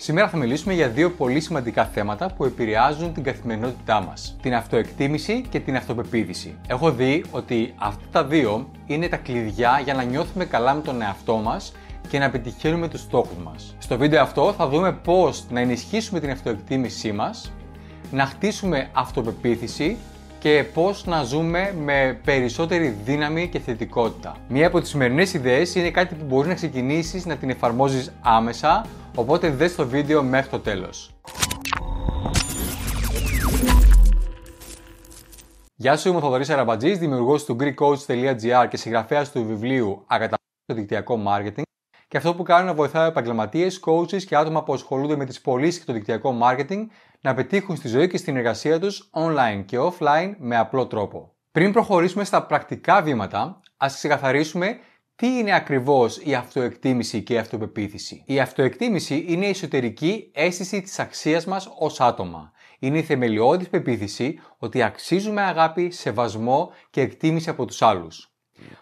Σήμερα θα μιλήσουμε για δύο πολύ σημαντικά θέματα που επηρεάζουν την καθημερινότητά μας: την αυτοεκτίμηση και την αυτοπεποίθηση. Έχω δει ότι αυτά τα δύο είναι τα κλειδιά για να νιώθουμε καλά με τον εαυτό μας και να πετυχαίνουμε τους στόχους μας. Στο βίντεο αυτό θα δούμε πώς να ενισχύσουμε την αυτοεκτίμησή μας, να χτίσουμε αυτοπεποίθηση και πώς να ζούμε με περισσότερη δύναμη και θετικότητα. Μία από τις σημερινές ιδέες είναι κάτι που μπορείς να ξεκινήσεις να την εφαρμόζεις άμεσα, οπότε δες το βίντεο μέχρι το τέλος. Γεια σου, είμαι ο Θοδωρής Αραμπατζής, δημιουργός του GreekCoach.gr και συγγραφέας του βιβλίου «Ακαταπτύσσεται το δικτυακό Μάρκετινγκ και αυτό που κάνω είναι να βοηθάω επαγγελματίες, coaches και άτομα που ασχολούνται με τις πωλήσεις και το δικτυακό marketing να πετύχουν στη ζωή και στην εργασία τους online και offline με απλό τρόπο. Πριν προχωρήσουμε στα πρακτικά βήματα, ας ξεκαθαρίσουμε τι είναι ακριβώς η αυτοεκτίμηση και η αυτοπεποίθηση. Η αυτοεκτίμηση είναι η εσωτερική αίσθηση της αξίας μας ως άτομα. Είναι η θεμελιώδης πεποίθηση ότι αξίζουμε αγάπη, σεβασμό και εκτίμηση από τους άλλους.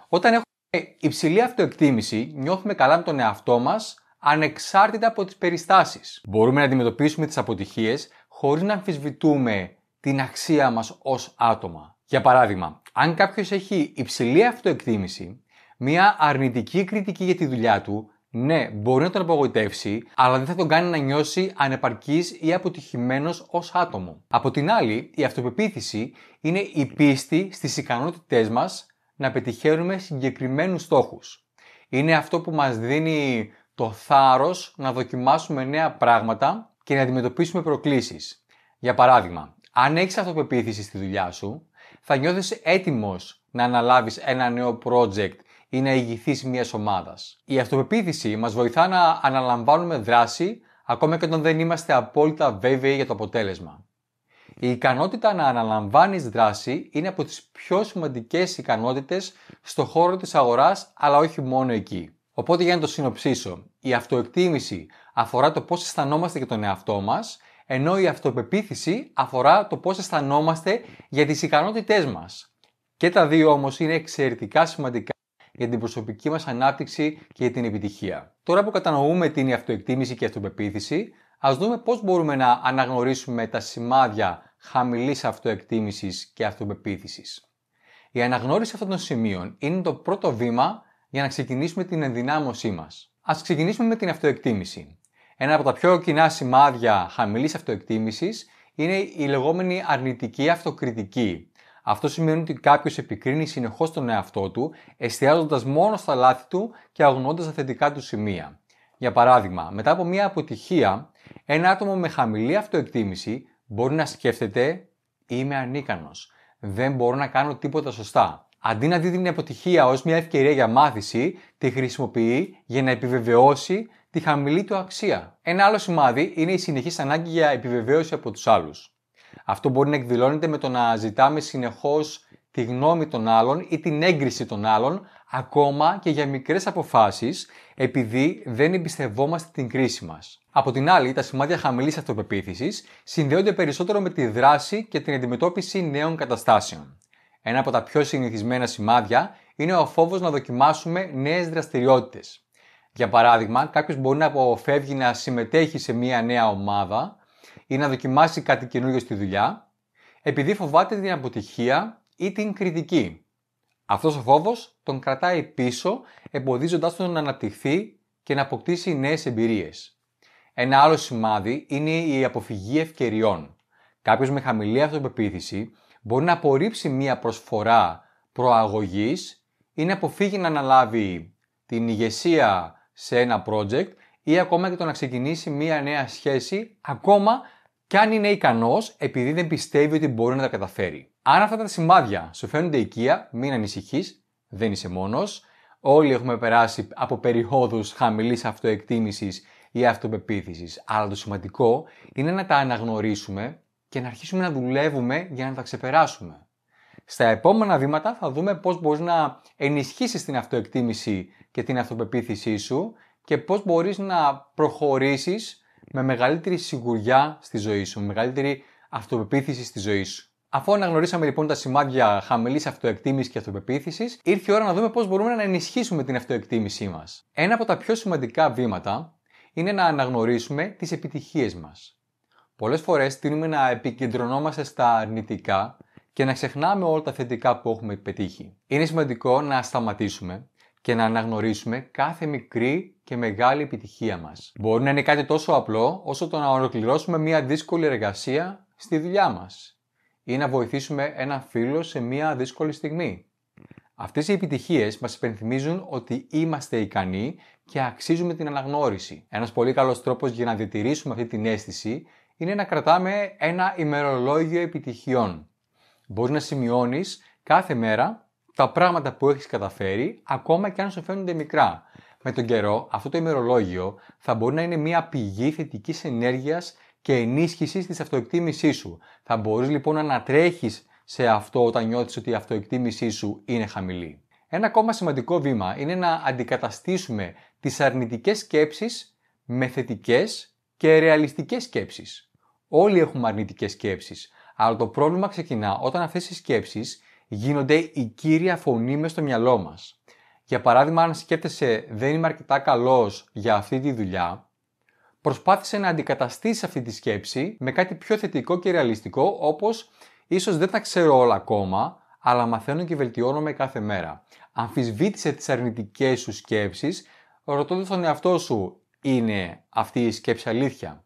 Όταν έχουμε υψηλή αυτοεκτίμηση, νιώθουμε καλά με τον εαυτό μας, ανεξάρτητα από τις περιστάσεις. Μπορούμε να αντιμετωπίσουμε τις αποτυχίες χωρίς να αμφισβητούμε την αξία μας ως άτομα. Για παράδειγμα, αν κάποιος έχει υψηλή αυτοεκτίμηση, μια αρνητική κριτική για τη δουλειά του, ναι, μπορεί να τον απογοητεύσει, αλλά δεν θα τον κάνει να νιώσει ανεπαρκής ή αποτυχημένος ως άτομο. Από την άλλη, η αυτοπεποίθηση είναι η πίστη στις ικανότητές μας να πετυχαίνουμε συγκεκριμένους στόχους. Είναι αυτό που μας δίνει το θάρρος να δοκιμάσουμε νέα πράγματα και να αντιμετωπίσουμε προκλήσεις. Για παράδειγμα, αν έχεις αυτοπεποίθηση στη δουλειά σου, θα νιώθεις έτοιμος να αναλάβεις ένα νέο project ή να ηγηθείς μιας ομάδας. Η αυτοπεποίθηση μας βοηθά να ηγηθει μια ομαδα η δράση ακόμα και όταν δεν είμαστε απόλυτα βέβαιοι για το αποτέλεσμα. Η ικανότητα να αναλαμβάνεις δράση είναι από τις πιο σημαντικές ικανότητες στον χώρο της αγοράς, αλλά όχι μόνο εκεί. Οπότε για να το συνοψίσω, η αυτοεκτίμηση αφορά το πώς αισθανόμαστε για τον εαυτό μας, ενώ η αυτοπεποίθηση αφορά το πώς αισθανόμαστε για τις ικανότητές μας. Και τα δύο όμως είναι εξαιρετικά σημαντικά για την προσωπική μας ανάπτυξη και για την επιτυχία. Τώρα που κατανοούμε την αυτοεκτίμηση και αυτοπεποίθηση, ας δούμε πώς μπορούμε να αναγνωρίσουμε τα σημάδια χαμηλής αυτοεκτίμησης και αυτοπεποίθησης. Η αναγνώριση αυτών των σημείων είναι το πρώτο βήμα για να ξεκινήσουμε την ενδυνάμωσή μας. Ας ξεκινήσουμε με την αυτοεκτίμηση. Ένα από τα πιο κοινά σημάδια χαμηλής αυτοεκτίμησης είναι η λεγόμενη αρνητική αυτοκριτική. Αυτό σημαίνει ότι κάποιος επικρίνει συνεχώς τον εαυτό του, εστιάζοντας μόνο στα λάθη του και αγνώντα τα θετικά του σημεία. Για παράδειγμα, μετά από μια αποτυχία, ένα άτομο με χαμηλή αυτοεκτίμηση μπορεί να σκέφτεται Είμαι ανίκανος. Δεν μπορώ να κάνω τίποτα σωστά αντί να δει την αποτυχία ως μια ευκαιρία για μάθηση, τη χρησιμοποιεί για να επιβεβαιώσει τη χαμηλή του αξία. Ένα άλλο σημάδι είναι η συνεχής ανάγκη για επιβεβαίωση από τους άλλους. Αυτό μπορεί να εκδηλώνεται με το να ζητάμε συνεχώς τη γνώμη των άλλων ή την έγκριση των άλλων, ακόμα και για μικρές αποφάσεις, επειδή δεν εμπιστευόμαστε την κρίση μας. Από την άλλη, τα σημάδια χαμηλής αυτοπεποίθησης συνδέονται περισσότερο με τη δράση και την αντιμετώπιση νέων καταστάσεων. Ένα από τα πιο συνηθισμένα σημάδια είναι ο φόβος να δοκιμάσουμε νέες δραστηριότητες. Για παράδειγμα, κάποιος μπορεί να αποφεύγει να συμμετέχει σε μια νέα ομάδα ή να δοκιμάσει κάτι καινούργιο στη δουλειά, επειδή φοβάται την αποτυχία ή την κριτική. Αυτός ο φόβος τον κρατάει πίσω, εμποδίζοντάς τον να αναπτυχθεί και να αποκτήσει νέες εμπειρίες. Ένα άλλο σημάδι είναι η αποφυγή ευκαιριών. Κάποιος με χαμηλή αυτοπεποίθηση μπορεί να απορρίψει μία προσφορά προαγωγής ή να αποφύγει να αναλάβει την ηγεσία σε ένα project ή ακόμα και το να ξεκινήσει μία νέα σχέση ακόμα κι αν είναι ικανός επειδή δεν πιστεύει ότι μπορεί να τα καταφέρει. Αν αυτά τα σημάδια σου φαίνονται οικεία, μην ανησυχείς, δεν είσαι μόνος. Όλοι έχουμε περάσει από περιόδους χαμηλής αυτοεκτίμησης ή αυτοπεποίθησης, αλλά το σημαντικό είναι να τα αναγνωρίσουμε και να αρχίσουμε να δουλεύουμε για να τα ξεπεράσουμε. Στα επόμενα βήματα θα δούμε πώς μπορείς να ενισχύσεις την αυτοεκτίμηση και την αυτοπεποίθησή σου και πώς μπορείς να προχωρήσεις με μεγαλύτερη σιγουριά στη ζωή σου, με μεγαλύτερη αυτοπεποίθηση στη ζωή σου. Αφού αναγνωρίσαμε λοιπόν τα σημάδια χαμηλής αυτοεκτίμησης και αυτοπεποίθησης, ήρθε η ώρα να δούμε πώς μπορούμε να ενισχύσουμε την αυτοεκτίμησή μας. Ένα από τα πιο σημαντικά βήματα είναι να αναγνωρίσουμε τις επιτυχίες μας. Πολλές φορές τείνουμε να επικεντρωνόμαστε στα αρνητικά και να ξεχνάμε όλα τα θετικά που έχουμε πετύχει. Είναι σημαντικό να σταματήσουμε και να αναγνωρίσουμε κάθε μικρή και μεγάλη επιτυχία μας. Μπορεί να είναι κάτι τόσο απλό όσο το να ολοκληρώσουμε μια δύσκολη εργασία στη δουλειά μας ή να βοηθήσουμε ένα φίλο σε μια δύσκολη στιγμή. Αυτές οι επιτυχίες μας υπενθυμίζουν ότι είμαστε ικανοί και αξίζουμε την αναγνώριση. Ένας πολύ καλός τρόπος για να διατηρήσουμε αυτή την αίσθηση είναι να κρατάμε ένα ημερολόγιο επιτυχιών. Μπορείς να σημειώνεις κάθε μέρα τα πράγματα που έχεις καταφέρει, ακόμα και αν σου φαίνονται μικρά. Με τον καιρό, αυτό το ημερολόγιο θα μπορεί να είναι μια πηγή θετικής ενέργειας και ενίσχυσης της αυτοεκτίμησής σου. Θα μπορείς λοιπόν να ανατρέχεις σε αυτό όταν νιώθεις ότι η αυτοεκτίμησή σου είναι χαμηλή. Ένα ακόμα σημαντικό βήμα είναι να αντικαταστήσουμε τις αρνητικές σκέψεις με θετικές και ρεαλιστικές σκέψεις. Όλοι έχουμε αρνητικές σκέψεις. Αλλά το πρόβλημα ξεκινά όταν αυτές οι σκέψεις γίνονται η κύρια φωνή μες στο μυαλό μας. Για παράδειγμα, αν σκέφτεσαι δεν είμαι αρκετά καλός για αυτή τη δουλειά, προσπάθησε να αντικαταστήσεις αυτή τη σκέψη με κάτι πιο θετικό και ρεαλιστικό, όπως ίσως δεν τα ξέρω όλα ακόμα, αλλά μαθαίνω και βελτιώνομαι κάθε μέρα. Αμφισβήτησε τις αρνητικές σου σκέψεις, ρωτώντας τον εαυτό σου, είναι αυτή η σκέψη αλήθεια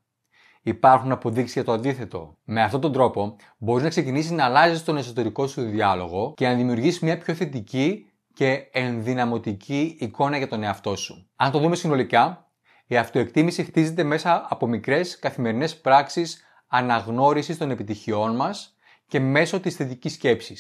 υπάρχουν αποδείξεις για το αντίθετο. Με αυτόν τον τρόπο, μπορείς να ξεκινήσεις να αλλάζεις τον εσωτερικό σου διάλογο και να δημιουργήσεις μια πιο θετική και ενδυναμωτική εικόνα για τον εαυτό σου. Αν το δούμε συνολικά, η αυτοεκτίμηση χτίζεται μέσα από μικρές καθημερινές πράξεις αναγνώρισης των επιτυχιών μας και μέσω της θετικής σκέψης.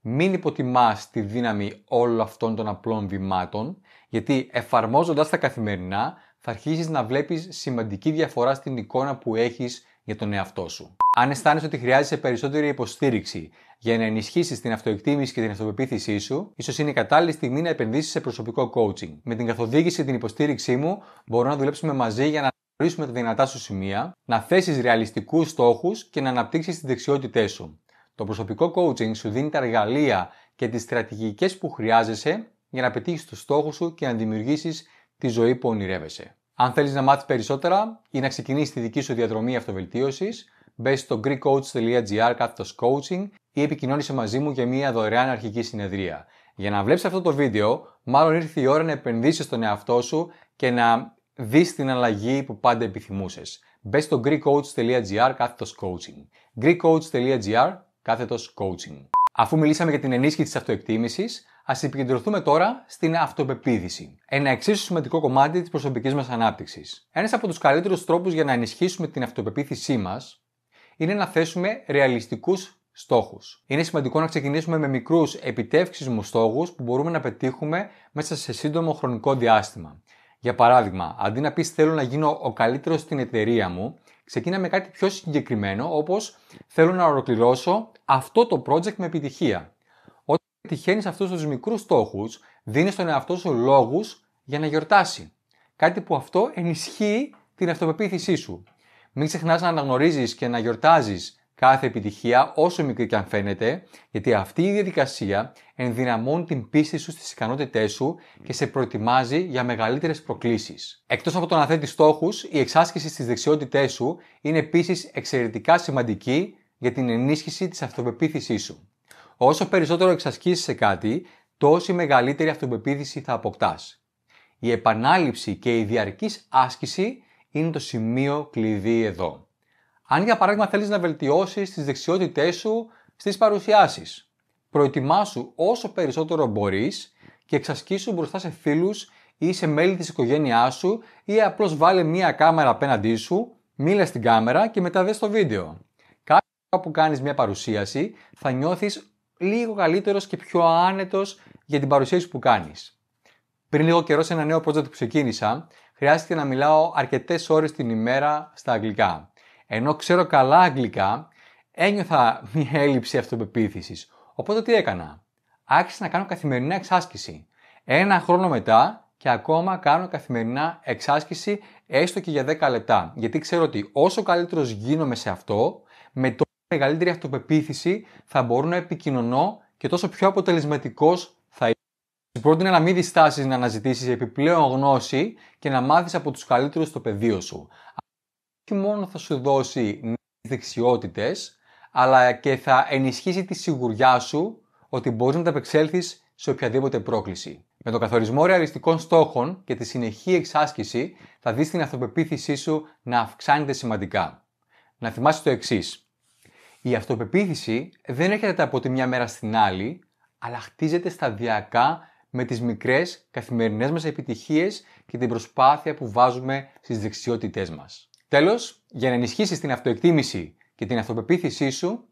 Μην υποτιμάς τη δύναμη όλων αυτών των απλών βημάτων, γιατί εφαρμόζοντας τα καθημερινά θα αρχίσεις να βλέπεις σημαντική διαφορά στην εικόνα που έχεις για τον εαυτό σου. Αν αισθάνεσαι ότι χρειάζεσαι περισσότερη υποστήριξη για να ενισχύσεις την αυτοεκτίμηση και την αυτοπεποίθησή σου, ίσως είναι η κατάλληλη στιγμή να επενδύσεις σε προσωπικό coaching. Με την καθοδήγηση και την υποστήριξή μου, μπορώ να δουλέψουμε μαζί για να αναγνωρίσουμε τα δυνατά σου σημεία, να θέσεις ρεαλιστικούς στόχους και να αναπτύξεις τις δεξιότητές σου. Το προσωπικό coaching σου δίνει τα εργαλεία και τις στρατηγικές που χρειάζεσαι για να πετύχεις το στόχο σου και να δημιουργήσεις τη ζωή που ονειρεύεσαι. Αν θέλεις να μάθεις περισσότερα ή να ξεκινήσεις τη δική σου διαδρομή αυτοβελτίωσης, μπες στο greekcoach.gr κάθετος coaching ή επικοινώνησε μαζί μου για μια δωρεάν αρχική συνεδρία. Για να βλέπεις αυτό το βίντεο, μάλλον ήρθε η ώρα να επενδύσεις στον εαυτό σου και να δεις την αλλαγή που πάντα επιθυμούσες. Μπες στο greekcoach.gr κάθετος coaching. greekcoach.gr κάθετος coaching. Αφού μιλήσαμε για την ενίσχυση της αυτοεκτίμησης, Ας επικεντρωθούμε τώρα στην αυτοπεποίθηση. Ένα εξίσου σημαντικό κομμάτι της προσωπικής μας ανάπτυξης. Ένας από τους καλύτερους τρόπους για να ενισχύσουμε την αυτοπεποίθησή μας είναι να θέσουμε ρεαλιστικούς στόχους. Είναι σημαντικό να ξεκινήσουμε με μικρούς επιτεύξιμους στόχους που μπορούμε να πετύχουμε μέσα σε σύντομο χρονικό διάστημα. Για παράδειγμα, αντί να πεις θέλω να γίνω ο καλύτερος στην εταιρεία μου, ξεκίναμε κάτι πιο συγκεκριμένο όπως θέλω να ολοκληρώσω αυτό το project με επιτυχία. Τυχαίνεις αυτούς τους μικρούς στόχους, δίνεις στον εαυτό σου λόγους για να γιορτάσει. Κάτι που αυτό ενισχύει την αυτοπεποίθησή σου. Μην ξεχνάς να αναγνωρίζεις και να γιορτάζεις κάθε επιτυχία, όσο μικρή και αν φαίνεται, γιατί αυτή η διαδικασία ενδυναμώνει την πίστη σου στις ικανότητές σου και σε προετοιμάζει για μεγαλύτερες προκλήσεις. Εκτός από το να θέτεις στόχους, η εξάσκηση στις δεξιότητές σου είναι επίσης εξαιρετικά σημαντική για την ενίσχυση της αυτοπεποίθησής σου. Όσο περισσότερο εξασκήσεις σε κάτι, τόση μεγαλύτερη αυτοπεποίθηση θα αποκτάς. Η επανάληψη και η διαρκής άσκηση είναι το σημείο κλειδί εδώ. Αν για παράδειγμα θέλεις να βελτιώσεις τις δεξιότητές σου στις παρουσιάσεις, προετοιμάσου όσο περισσότερο μπορείς και εξασκήσου μπροστά σε φίλους ή σε μέλη της οικογένειάς σου ή απλώς βάλε μία κάμερα απέναντί σου, μίλα στην κάμερα και μετά δες το βίντεο. Κάθε που κάνεις μία παρουσίαση θα νιώθεις λίγο καλύτερος και πιο άνετος για την παρουσίαση που κάνεις. Πριν λίγο καιρό σε ένα νέο project που ξεκίνησα, χρειάστηκε να μιλάω αρκετές ώρες την ημέρα στα αγγλικά. Ενώ ξέρω καλά αγγλικά, ένιωθα μια έλλειψη αυτοπεποίθησης. Οπότε τι έκανα. Άρχισα να κάνω καθημερινά εξάσκηση. Ένα χρόνο μετά και ακόμα κάνω καθημερινά εξάσκηση έστω και για 10 λεπτά. Γιατί ξέρω ότι όσο καλύτερος γίνομαι σε αυτό, με το μεγαλύτερη αυτοπεποίθηση θα μπορώ να επικοινωνώ και τόσο πιο αποτελεσματικός θα είμαι. Σου πρότεινα να μην διστάσεις να αναζητήσεις επιπλέον γνώση και να μάθεις από τους καλύτερους στο πεδίο σου. Όχι μόνο θα σου δώσει νέες δεξιότητες, αλλά και θα ενισχύσει τη σιγουριά σου ότι μπορείς να ταπεξέλθει σε οποιαδήποτε πρόκληση. Με τον καθορισμό ρεαλιστικών στόχων και τη συνεχή εξάσκηση θα δεις την αυτοπεποίθησή σου να αυξάνεται σημαντικά. Να θυμάσαι το εξής. Η αυτοπεποίθηση δεν έρχεται από τη μια μέρα στην άλλη, αλλά χτίζεται σταδιακά με τις μικρές καθημερινές μας επιτυχίες και την προσπάθεια που βάζουμε στις δεξιότητές μας. Τέλος, για να ενισχύσεις την αυτοεκτίμηση και την αυτοπεποίθησή σου,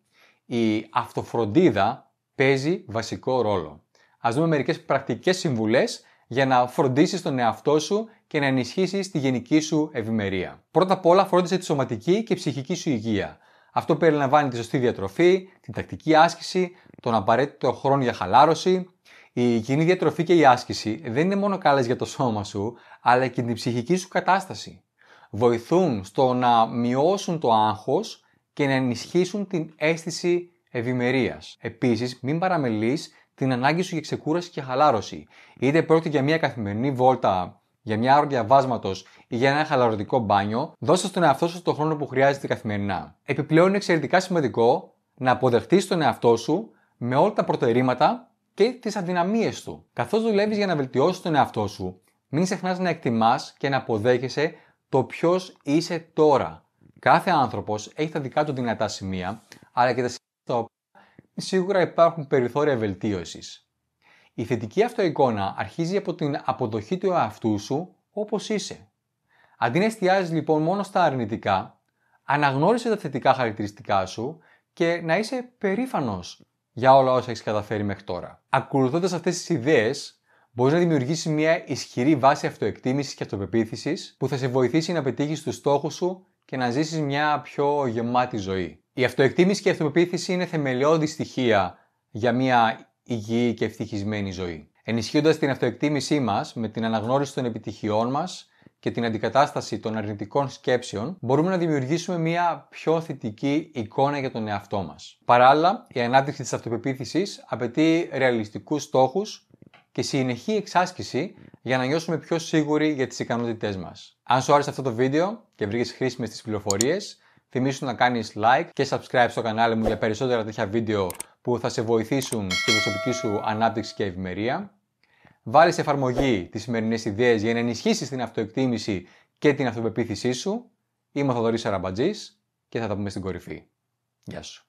η αυτοφροντίδα παίζει βασικό ρόλο. Ας δούμε μερικές πρακτικές συμβουλές για να φροντίσεις τον εαυτό σου και να ενισχύσεις τη γενική σου ευημερία. Πρώτα απ' όλα φρόντισε τη σωματική και ψυχική σου υγεία. Αυτό περιλαμβάνει τη σωστή διατροφή, την τακτική άσκηση, τον απαραίτητο χρόνο για χαλάρωση. Η κοινή διατροφή και η άσκηση δεν είναι μόνο καλές για το σώμα σου, αλλά και την ψυχική σου κατάσταση. Βοηθούν στο να μειώσουν το άγχος και να ενισχύσουν την αίσθηση ευημερίας. Επίσης, μην παραμελείς την ανάγκη σου για ξεκούραση και χαλάρωση. Είτε πρόκειται για μια καθημερινή βόλτα, για μια ώρα διαβάσματο ή για ένα χαλαρωτικό μπάνιο, δώσε στον εαυτό σου τον χρόνο που χρειάζεται καθημερινά. Επιπλέον, είναι εξαιρετικά σημαντικό να αποδεχτείς τον εαυτό σου με όλα τα προτερήματα και τις αδυναμίες του. Καθώς δουλεύεις για να βελτιώσεις τον εαυτό σου, μην ξεχνάς να εκτιμάς και να αποδέχεσαι το ποιος είσαι τώρα. Κάθε άνθρωπος έχει τα δικά του δυνατά σημεία, αλλά και τα σημεία στα οποία σίγουρα υπάρχουν περιθώρια βελτίωσης. Η θετική αυτοεικόνα αρχίζει από την αποδοχή του εαυτού σου όπως είσαι. Αντί να εστιάζεις λοιπόν μόνο στα αρνητικά, αναγνώρισε τα θετικά χαρακτηριστικά σου και να είσαι περήφανος για όλα όσα έχεις καταφέρει μέχρι τώρα. Ακολουθώντας αυτές τις ιδέες, μπορείς να δημιουργήσεις μια ισχυρή βάση αυτοεκτίμησης και αυτοπεποίθησης που θα σε βοηθήσει να πετύχεις τους στόχους σου και να ζήσεις μια πιο γεμάτη ζωή. Η αυτοεκτίμηση και η αυτοπεποίθηση είναι θεμελιώδη στοιχεία για μια υγιή και ευτυχισμένη ζωή. Ενισχύοντας την αυτοεκτίμησή μας με την αναγνώριση των επιτυχιών μας και την αντικατάσταση των αρνητικών σκέψεων, μπορούμε να δημιουργήσουμε μια πιο θετική εικόνα για τον εαυτό μας. Παράλληλα, η ανάπτυξη της αυτοπεποίθησης απαιτεί ρεαλιστικούς στόχους και συνεχή εξάσκηση για να νιώσουμε πιο σίγουροι για τις ικανότητε μας. Αν σου άρεσε αυτό το βίντεο και βρήκες χρήσιμες τις πληροφορίες, θυμίσου να κάνεις like και subscribe στο κανάλι μου για περισσότερα τέτοια βίντεο που θα σε βοηθήσουν στην προσωπική σου ανάπτυξη και ευημερία βάλεις σε εφαρμογή τις σημερινές ιδέες για να ενισχύσεις την αυτοεκτίμηση και την αυτοπεποίθησή σου. Είμαι ο Θοδωρής Αραμπατζή και θα τα πούμε στην κορυφή. Γεια σου.